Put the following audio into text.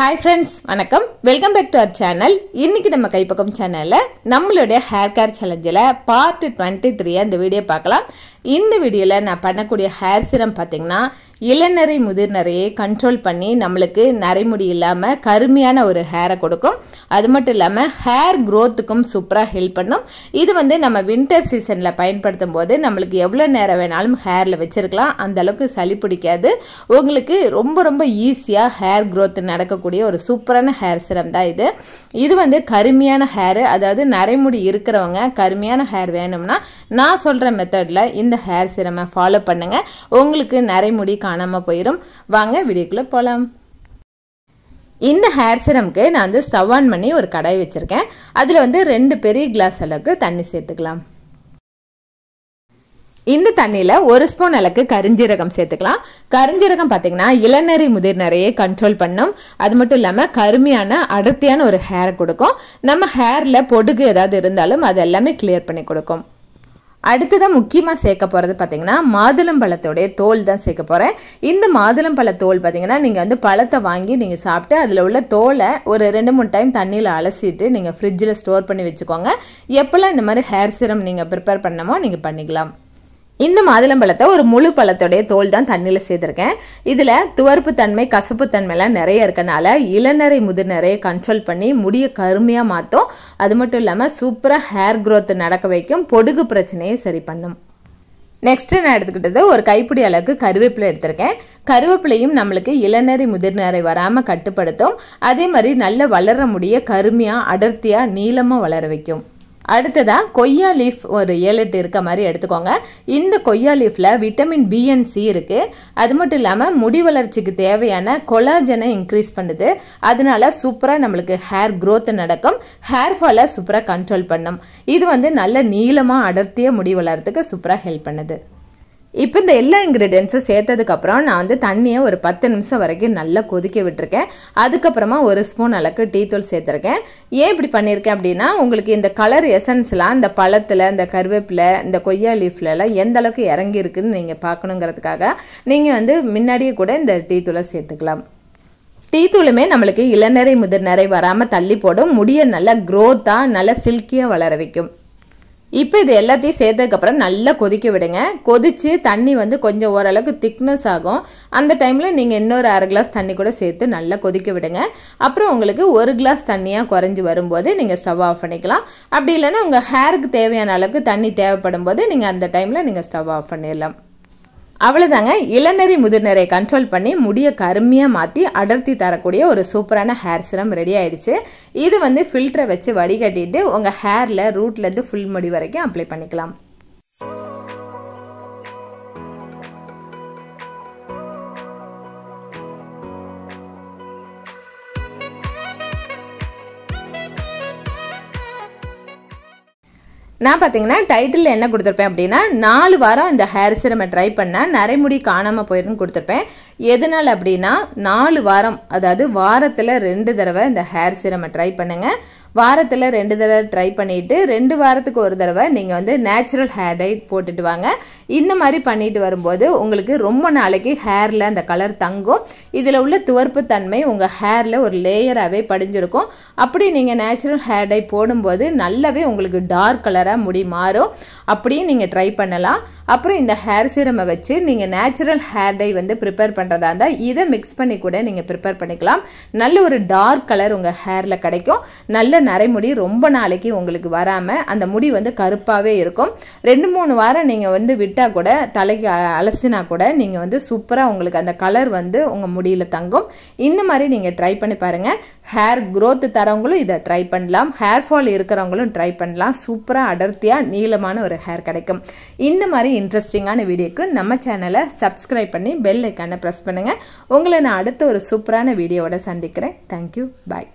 hi friends வணக்கம் welcome back to our channel இன்றைக்கி நம்ம கைப்பக்கம் சேனலில் நம்மளுடைய ஹேர் கேர் சேலஞ்சில் பார்ட் டுவெண்ட்டி த்ரீ அந்த வீடியோ பார்க்கலாம் இந்த வீடியோவில் நான் பண்ணக்கூடிய ஹேர் சிரம் பார்த்திங்கன்னா இளநரை முதிர்நரையை கண்ட்ரோல் பண்ணி நம்மளுக்கு நரைமுடி இல்லாமல் கருமையான ஒரு ஹேரை கொடுக்கும் அது மட்டும் இல்லாமல் ஹேர் க்ரோத்துக்கும் சூப்பராக ஹெல்ப் பண்ணும் இது வந்து நம்ம வின்டர் சீசனில் பயன்படுத்தும் போது நம்மளுக்கு எவ்வளோ நேரம் வேணாலும் ஹேரில் வச்சுருக்கலாம் அந்தளவுக்கு சளி பிடிக்காது உங்களுக்கு ரொம்ப ரொம்ப ஈஸியாக ஹேர் க்ரோத் நடக்கக்கூடிய ஒரு சூப்பரான ஹேர் சிரம் தான் இது இது வந்து கருமையான ஹேரு அதாவது நரைமுடி இருக்கிறவங்க கருமையான ஹேர் வேணும்னா நான் சொல்கிற மெத்தடில் இந்த இந்த ஹேர் சிரமை ஃபாலோ பண்ணுங்கள் உங்களுக்கு முடி காணாமல் போயிடும் வாங்க வீடியோக்குள்ளே போகலாம் இந்த ஹேர் சிரமுக்கு நான் வந்து ஸ்டவ் ஆன் பண்ணி ஒரு கடாய் வச்சுருக்கேன் அதில் வந்து ரெண்டு பெரிய கிளாஸ் அளவுக்கு தண்ணி சேர்த்துக்கலாம் இந்த தண்ணியில் ஒரு ஸ்பூன் அளவுக்கு கருஞ்சீரகம் சேர்த்துக்கலாம் கருஞ்சீரகம் பார்த்தீங்கன்னா இளநறி முதிர்நறையை கண்ட்ரோல் பண்ணும் அது மட்டும் இல்லாமல் கருமையான அடர்த்தியான ஒரு ஹேர் கொடுக்கும் நம்ம ஹேரில் பொடுகு ஏதாவது இருந்தாலும் அது எல்லாமே கிளியர் பண்ணி கொடுக்கும் அடுத்ததான் முக்கியமாக சேர்க்க போகிறது பார்த்தீங்கன்னா மாதுளம்பழத்தோடைய தோல் தான் சேர்க்க போகிறேன் இந்த மாதுளம்பழ தோல் பார்த்தீங்கன்னா நீங்கள் வந்து பழத்தை வாங்கி நீங்கள் சாப்பிட்டு அதில் உள்ள தோலை ஒரு ரெண்டு மூணு டைம் தண்ணியில் அலசிட்டு நீங்கள் ஃப்ரிட்ஜில் ஸ்டோர் பண்ணி வச்சுக்கோங்க எப்போல்லாம் இந்த மாதிரி ஹேர் சிரம் நீங்கள் ப்ரிப்பேர் பண்ணமோ நீங்கள் பண்ணிக்கலாம் இந்த மாதுளம்பழத்தை ஒரு முழு பழத்துடைய தோல் தான் தண்ணியில் சேர்த்துருக்கேன் இதில் துவர்ப்பு தன்மை கசப்பு தன்மைலாம் நிறைய இருக்கனால இளநரை முதிர்நரையை கண்ட்ரோல் பண்ணி முடியை கருமையாக மாற்றும் அது மட்டும் இல்லாமல் சூப்பராக ஹேர் க்ரோத் நடக்க வைக்கும் பொடுகு பிரச்சனையை சரி பண்ணும் நெக்ஸ்ட்டு நான் எடுத்துக்கிட்டது ஒரு கைப்பிடி அளவுக்கு கருவேப்பிலை எடுத்திருக்கேன் கருவேப்பிலையும் நம்மளுக்கு இளநரை முதிர்நரை வராமல் கட்டுப்படுத்தும் அதே மாதிரி நல்லா வளர முடிய கருமையாக அடர்த்தியாக நீளமாக வளர வைக்கும் அடுத்ததாக கொய்யா லீஃப் ஒரு ஏழு எட்டு இருக்க மாதிரி எடுத்துக்கோங்க இந்த கொய்யா லீஃபில் விட்டமின் பி அண்ட் சி இருக்குது அது மட்டும் இல்லாமல் முடி வளர்ச்சிக்கு தேவையான கொலாஜனை இன்க்ரீஸ் பண்ணுது அதனால சூப்பராக நம்மளுக்கு ஹேர் க்ரோத் நடக்கும் ஹேர் ஃபாலை சூப்பராக கண்ட்ரோல் பண்ணும் இது வந்து நல்ல நீளமாக அடர்த்திய முடி வளர்றதுக்கு சூப்பராக ஹெல்ப் பண்ணுது இப்போ இந்த எல்லா இன்க்ரீடியன்ஸும் சேர்த்ததுக்கப்புறம் நான் வந்து தண்ணியை ஒரு பத்து நிமிஷம் வரைக்கும் நல்லா கொதிக்க விட்டுருக்கேன் அதுக்கப்புறமா ஒரு ஸ்பூன் அளவுக்கு டீ தூள் சேர்த்துருக்கேன் ஏன் இப்படி பண்ணியிருக்கேன் அப்படின்னா உங்களுக்கு இந்த கலர் எசன்ஸ்லாம் இந்த பழத்தில் இந்த கருவேப்பில் இந்த கொய்யா லீஃப்லலாம் எந்த அளவுக்கு இறங்கியிருக்குன்னு நீங்கள் பார்க்கணுங்கிறதுக்காக நீங்கள் வந்து முன்னாடியே கூட இந்த டீ தூளை சேர்த்துக்கலாம் டீ தூளுமே நம்மளுக்கு இளநரை முதிர்நரை வராமல் தள்ளி போடும் முடிய நல்லா க்ரோத்தாக நல்லா சில்கியாக வளர வைக்கும் இப்போ இது எல்லாத்தையும் சேர்த்ததுக்கப்புறம் நல்லா கொதிக்க விடுங்க கொதித்து தண்ணி வந்து கொஞ்சம் ஓரளவுக்கு திக்னஸ் ஆகும் அந்த டைமில் நீங்கள் இன்னொரு அரை கிளாஸ் தண்ணி கூட சேர்த்து நல்லா கொதிக்க விடுங்க அப்புறம் உங்களுக்கு ஒரு கிளாஸ் தண்ணியாக குறைஞ்சி வரும்போது நீங்கள் ஸ்டவ் ஆஃப் பண்ணிக்கலாம் அப்படி இல்லைன்னா உங்கள் ஹேருக்கு தேவையான அளவுக்கு தண்ணி தேவைப்படும் போது நீங்கள் அந்த டைமில் நீங்கள் ஸ்டவ் ஆஃப் பண்ணிடலாம் அவ்வளோதாங்க இளநறி முதிர்நரை கண்ட்ரோல் பண்ணி முடியை கருமையாக மாற்றி அடர்த்தி தரக்கூடிய ஒரு சூப்பரான ஹேர் சிரம் ரெடி ஆகிடுச்சு இது வந்து ஃபில்டரை வச்சு வடிகட்டிட்டு உங்கள் ஹேரில் ரூட்லேருந்து ஃபுல் முடி வரைக்கும் அப்ளை பண்ணிக்கலாம் நான் பார்த்தீங்கன்னா டைட்டில் என்ன கொடுத்துருப்பேன் அப்படின்னா நாலு வாரம் இந்த ஹேர் சிரமை ட்ரை பண்ணால் நரைமுடி காணாமல் போயிருன்னு கொடுத்துருப்பேன் எதனால் அப்படின்னா நாலு வாரம் அதாவது வாரத்தில் ரெண்டு தடவை இந்த ஹேர் சிரமை ட்ரை பண்ணுங்கள் வாரத்தில் ரெண்டு தடவை ட்ரை பண்ணிவிட்டு ரெண்டு வாரத்துக்கு ஒரு தடவை நீங்கள் வந்து நேச்சுரல் ஹேர் டை போட்டுட்டு வாங்க இந்த மாதிரி பண்ணிட்டு வரும்போது உங்களுக்கு ரொம்ப நாளைக்கு ஹேரில் அந்த கலர் தங்கும் இதில் உள்ள துவர்ப்பு தன்மை உங்கள் ஹேரில் ஒரு லேயராகவே படிஞ்சிருக்கும் அப்படி நீங்கள் நேச்சுரல் ஹேர் டை போடும்போது நல்லாவே உங்களுக்கு டார்க் கலராக முடி மாறும் அப்படியும் நீங்கள் ட்ரை பண்ணலாம் அப்புறம் இந்த ஹேர் சீரமை வச்சு நீங்கள் நேச்சுரல் ஹேர் டை வந்து ப்ரிப்பேர் பண்ணுறதா இருந்தால் இதை மிக்ஸ் பண்ணி கூட நீங்கள் ப்ரிப்பேர் பண்ணிக்கலாம் நல்ல ஒரு டார்க் கலர் உங்கள் ஹேரில் கிடைக்கும் நல்ல நரைமுடி ரொம்ப நாளைக்கு உங்களுக்கு வராமல் அந்த முடி வந்து கருப்பாகவே இருக்கும் ரெண்டு மூணு வாரம் நீங்கள் வந்து விட்டால் கூட தலைக்கு அலசினா கூட நீங்கள் வந்து சூப்பராக உங்களுக்கு அந்த கலர் வந்து உங்கள் முடியில் தங்கும் இந்த மாதிரி நீங்கள் ட்ரை பண்ணி பாருங்கள் ஹேர் க்ரோத் தரவங்களும் இதை ட்ரை பண்ணலாம் ஹேர் ஃபால் இருக்கிறவங்களும் ட்ரை பண்ணலாம் சூப்பராக அடர்த்தியாக நீளமான ஒரு ஹேர் கிடைக்கும் இந்த மாதிரி இன்ட்ரெஸ்டிங்கான வீடியோக்கு நம்ம சேனலை சப்ஸ்கிரைப் பண்ணி பெல் ஐக்கானை ப்ரெஸ் பண்ணுங்கள் உங்களை நான் அடுத்த ஒரு சூப்பரான வீடியோவோட சந்திக்கிறேன் தேங்க்யூ பாய்